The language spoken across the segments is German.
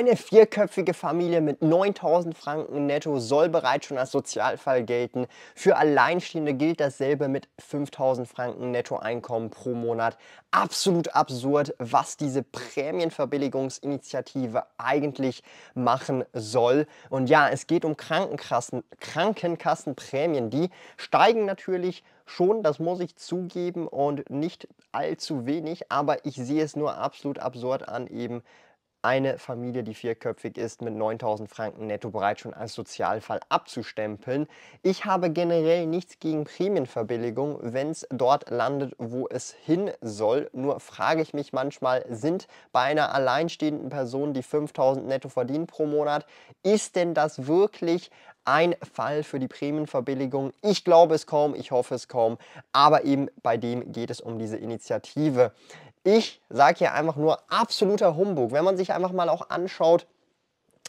Eine vierköpfige Familie mit 9000 Franken netto soll bereits schon als Sozialfall gelten. Für Alleinstehende gilt dasselbe mit 5000 Franken Nettoeinkommen pro Monat. Absolut absurd, was diese Prämienverbilligungsinitiative eigentlich machen soll. Und ja, es geht um Krankenkassen, Krankenkassenprämien. Die steigen natürlich schon, das muss ich zugeben und nicht allzu wenig, aber ich sehe es nur absolut absurd an, eben eine Familie, die vierköpfig ist, mit 9000 Franken netto bereits schon als Sozialfall abzustempeln. Ich habe generell nichts gegen Prämienverbilligung, wenn es dort landet, wo es hin soll. Nur frage ich mich manchmal, sind bei einer alleinstehenden Person, die 5000 netto verdient pro Monat, ist denn das wirklich ein Fall für die Prämienverbilligung. Ich glaube es kaum, ich hoffe es kaum, aber eben bei dem geht es um diese Initiative. Ich sage hier einfach nur absoluter Humbug. Wenn man sich einfach mal auch anschaut,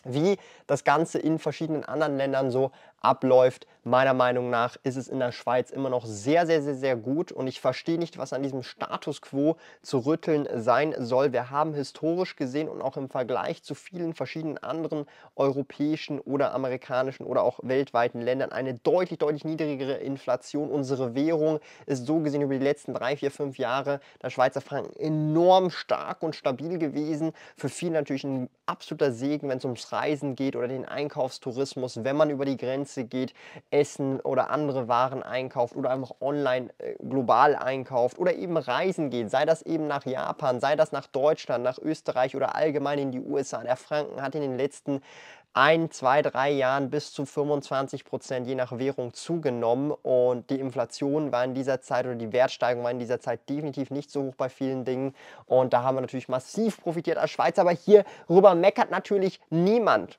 wie das Ganze in verschiedenen anderen Ländern so abläuft, meiner Meinung nach ist es in der Schweiz immer noch sehr, sehr, sehr, sehr gut und ich verstehe nicht, was an diesem Status quo zu rütteln sein soll. Wir haben historisch gesehen und auch im Vergleich zu vielen verschiedenen anderen europäischen oder amerikanischen oder auch weltweiten Ländern eine deutlich, deutlich niedrigere Inflation. Unsere Währung ist so gesehen über die letzten drei, vier, fünf Jahre der Schweizer Franken enorm stark und stabil gewesen. Für viele natürlich ein absoluter Segen, wenn es ums Reisen geht oder den Einkaufstourismus, wenn man über die Grenze geht, Essen oder andere Waren einkauft oder einfach online äh, global einkauft oder eben Reisen geht, sei das eben nach Japan, sei das nach Deutschland, nach Österreich oder allgemein in die USA. Der Franken hat in den letzten ein, zwei, drei Jahren bis zu 25 Prozent je nach Währung zugenommen und die Inflation war in dieser Zeit oder die Wertsteigerung war in dieser Zeit definitiv nicht so hoch bei vielen Dingen und da haben wir natürlich massiv profitiert als Schweizer, aber hierüber meckert natürlich niemand.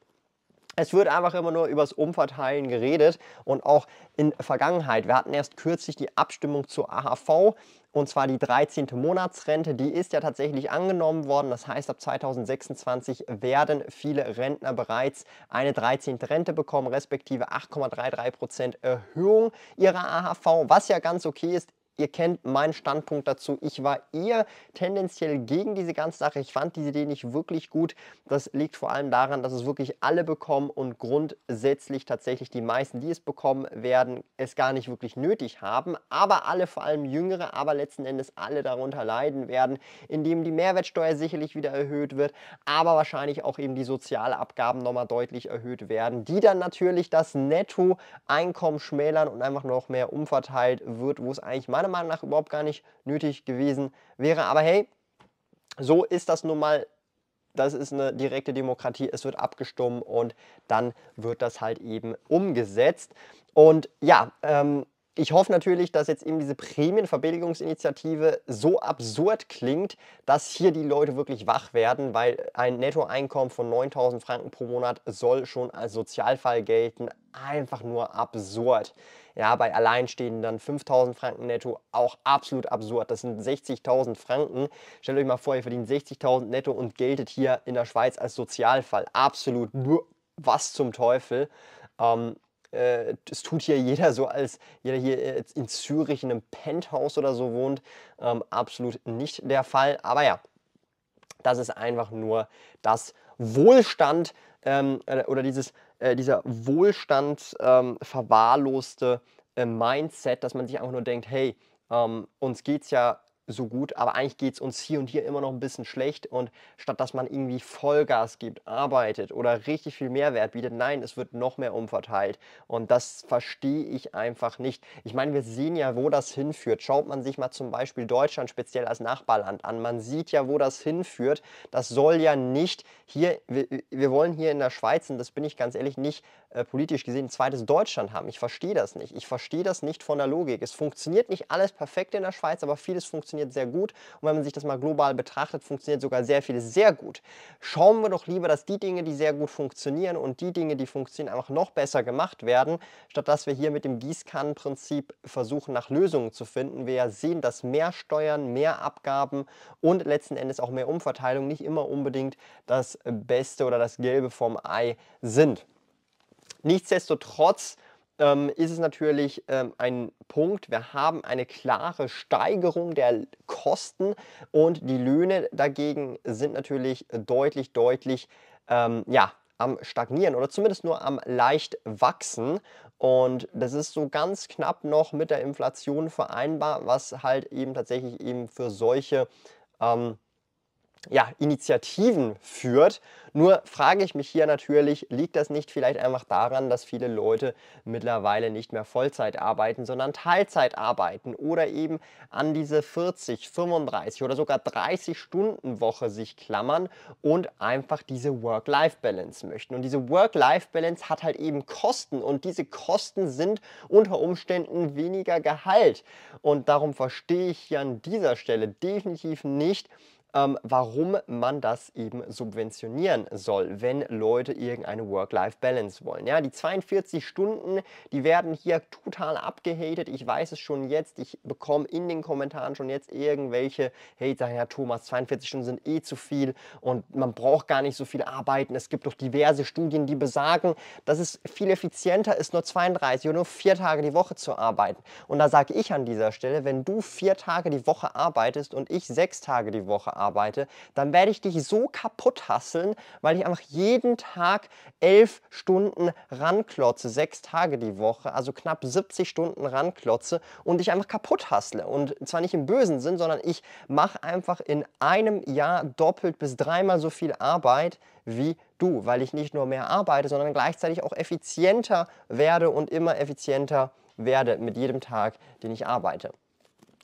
Es wird einfach immer nur über das Umverteilen geredet und auch in Vergangenheit. Wir hatten erst kürzlich die Abstimmung zur AHV und zwar die 13. Monatsrente. Die ist ja tatsächlich angenommen worden. Das heißt, ab 2026 werden viele Rentner bereits eine 13. Rente bekommen, respektive 8,33% Erhöhung ihrer AHV, was ja ganz okay ist Ihr kennt meinen Standpunkt dazu. Ich war eher tendenziell gegen diese ganze Sache. Ich fand diese Idee nicht wirklich gut. Das liegt vor allem daran, dass es wirklich alle bekommen und grundsätzlich tatsächlich die meisten, die es bekommen werden, es gar nicht wirklich nötig haben. Aber alle, vor allem Jüngere, aber letzten Endes alle darunter leiden werden, indem die Mehrwertsteuer sicherlich wieder erhöht wird, aber wahrscheinlich auch eben die Sozialabgaben nochmal deutlich erhöht werden, die dann natürlich das Nettoeinkommen schmälern und einfach noch mehr umverteilt wird, wo es eigentlich meiner Meinung nach überhaupt gar nicht nötig gewesen wäre. Aber hey, so ist das nun mal. Das ist eine direkte Demokratie. Es wird abgestimmt und dann wird das halt eben umgesetzt. Und ja, ähm, ich hoffe natürlich, dass jetzt eben diese Prämienverbilligungsinitiative so absurd klingt, dass hier die Leute wirklich wach werden, weil ein Nettoeinkommen von 9000 Franken pro Monat soll schon als Sozialfall gelten. Einfach nur absurd. Ja, bei Alleinstehenden dann 5000 Franken netto, auch absolut absurd. Das sind 60.000 Franken. Stellt euch mal vor, ihr verdient 60.000 netto und geltet hier in der Schweiz als Sozialfall. Absolut nur was zum Teufel. Ähm, äh, es tut hier jeder so, als jeder hier äh, in Zürich in einem Penthouse oder so wohnt. Ähm, absolut nicht der Fall. Aber ja, das ist einfach nur das Wohlstand ähm, oder dieses, äh, dieser Wohlstand ähm, verwahrloste äh, Mindset, dass man sich einfach nur denkt, hey, ähm, uns geht es ja so gut, aber eigentlich geht es uns hier und hier immer noch ein bisschen schlecht und statt dass man irgendwie Vollgas gibt, arbeitet oder richtig viel Mehrwert bietet, nein, es wird noch mehr umverteilt und das verstehe ich einfach nicht. Ich meine, wir sehen ja, wo das hinführt. Schaut man sich mal zum Beispiel Deutschland speziell als Nachbarland an, man sieht ja, wo das hinführt. Das soll ja nicht hier, wir, wir wollen hier in der Schweiz, und das bin ich ganz ehrlich, nicht äh, politisch gesehen ein zweites Deutschland haben. Ich verstehe das nicht. Ich verstehe das nicht von der Logik. Es funktioniert nicht alles perfekt in der Schweiz, aber vieles funktioniert funktioniert sehr gut. Und wenn man sich das mal global betrachtet, funktioniert sogar sehr vieles sehr gut. Schauen wir doch lieber, dass die Dinge, die sehr gut funktionieren und die Dinge, die funktionieren, einfach noch besser gemacht werden, statt dass wir hier mit dem Gießkannenprinzip versuchen, nach Lösungen zu finden. Wir ja sehen, dass mehr Steuern, mehr Abgaben und letzten Endes auch mehr Umverteilung nicht immer unbedingt das Beste oder das Gelbe vom Ei sind. Nichtsdestotrotz ähm, ist es natürlich ähm, ein Punkt, wir haben eine klare Steigerung der Kosten und die Löhne dagegen sind natürlich deutlich, deutlich ähm, ja, am Stagnieren oder zumindest nur am leicht wachsen. Und das ist so ganz knapp noch mit der Inflation vereinbar, was halt eben tatsächlich eben für solche ähm, ja, Initiativen führt. Nur frage ich mich hier natürlich, liegt das nicht vielleicht einfach daran, dass viele Leute mittlerweile nicht mehr Vollzeit arbeiten, sondern Teilzeit arbeiten oder eben an diese 40, 35 oder sogar 30 Stunden Woche sich klammern und einfach diese Work-Life-Balance möchten. Und diese Work-Life-Balance hat halt eben Kosten und diese Kosten sind unter Umständen weniger Gehalt. Und darum verstehe ich hier an dieser Stelle definitiv nicht, ähm, warum man das eben subventionieren soll, wenn Leute irgendeine Work-Life-Balance wollen. Ja, die 42 Stunden, die werden hier total abgehatet. Ich weiß es schon jetzt. Ich bekomme in den Kommentaren schon jetzt irgendwelche Hate sagen, ja Thomas, 42 Stunden sind eh zu viel und man braucht gar nicht so viel arbeiten. Es gibt doch diverse Studien, die besagen, dass es viel effizienter ist, nur 32 oder nur vier Tage die Woche zu arbeiten. Und da sage ich an dieser Stelle, wenn du vier Tage die Woche arbeitest und ich sechs Tage die Woche arbeite, arbeite, dann werde ich dich so kaputt hasseln, weil ich einfach jeden Tag elf Stunden ranklotze, sechs Tage die Woche, also knapp 70 Stunden ranklotze und dich einfach kaputt hassle. Und zwar nicht im bösen Sinn, sondern ich mache einfach in einem Jahr doppelt bis dreimal so viel Arbeit wie du, weil ich nicht nur mehr arbeite, sondern gleichzeitig auch effizienter werde und immer effizienter werde mit jedem Tag, den ich arbeite.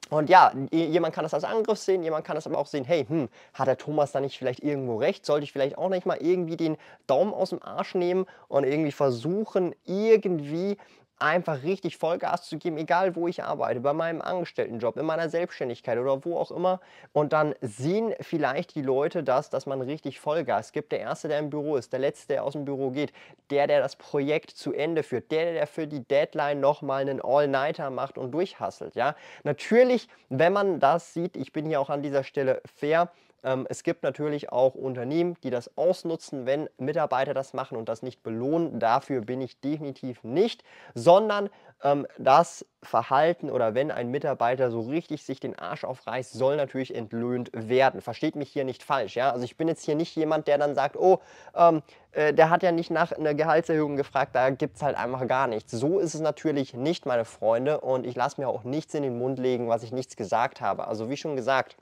Und ja, jemand kann das als Angriff sehen, jemand kann das aber auch sehen, hey, hm, hat der Thomas da nicht vielleicht irgendwo recht? Sollte ich vielleicht auch nicht mal irgendwie den Daumen aus dem Arsch nehmen und irgendwie versuchen, irgendwie einfach richtig Vollgas zu geben, egal wo ich arbeite, bei meinem Angestelltenjob, in meiner Selbstständigkeit oder wo auch immer. Und dann sehen vielleicht die Leute das, dass man richtig Vollgas gibt. Der Erste, der im Büro ist, der Letzte, der aus dem Büro geht, der, der das Projekt zu Ende führt, der, der für die Deadline nochmal einen All-Nighter macht und durchhasselt. Ja? Natürlich, wenn man das sieht, ich bin hier auch an dieser Stelle fair, ähm, es gibt natürlich auch Unternehmen, die das ausnutzen, wenn Mitarbeiter das machen und das nicht belohnen. Dafür bin ich definitiv nicht, sondern ähm, das Verhalten oder wenn ein Mitarbeiter so richtig sich den Arsch aufreißt, soll natürlich entlöhnt werden. Versteht mich hier nicht falsch, ja? Also ich bin jetzt hier nicht jemand, der dann sagt, oh, ähm, äh, der hat ja nicht nach einer Gehaltserhöhung gefragt, da gibt es halt einfach gar nichts. So ist es natürlich nicht, meine Freunde, und ich lasse mir auch nichts in den Mund legen, was ich nichts gesagt habe. Also wie schon gesagt,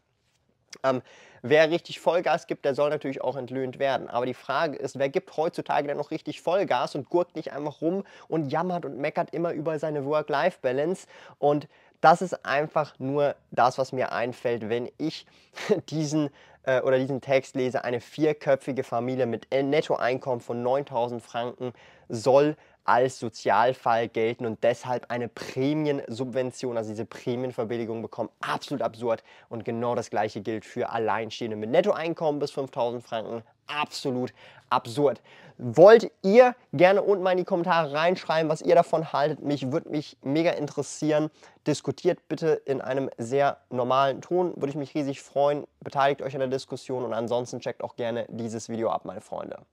ähm, wer richtig Vollgas gibt, der soll natürlich auch entlöhnt werden. Aber die Frage ist, wer gibt heutzutage denn noch richtig Vollgas und gurkt nicht einfach rum und jammert und meckert immer über seine Work-Life-Balance? Und das ist einfach nur das, was mir einfällt, wenn ich diesen äh, oder diesen Text lese. Eine vierköpfige Familie mit Nettoeinkommen von 9000 Franken soll als Sozialfall gelten und deshalb eine Prämiensubvention, also diese Prämienverbilligung bekommen. Absolut absurd. Und genau das gleiche gilt für Alleinstehende mit Nettoeinkommen bis 5000 Franken. Absolut absurd. Wollt ihr gerne unten mal in die Kommentare reinschreiben, was ihr davon haltet? Mich würde mich mega interessieren. Diskutiert bitte in einem sehr normalen Ton. Würde ich mich riesig freuen. Beteiligt euch an der Diskussion und ansonsten checkt auch gerne dieses Video ab, meine Freunde.